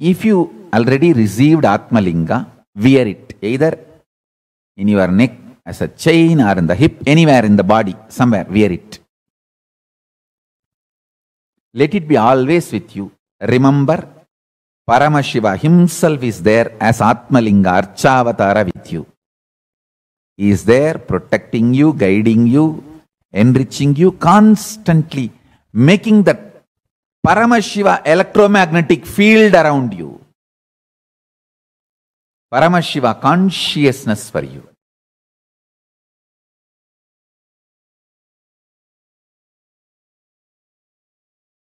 If you already received Atmalinga, wear it either in your neck as a chain or in the hip, anywhere in the body, somewhere, wear it. Let it be always with you. Remember, Paramashiva himself is there as Atmalinga, Archavatara with you. He is there protecting you, guiding you, enriching you, constantly making that Paramashiva electromagnetic field around you. Paramashiva consciousness for you.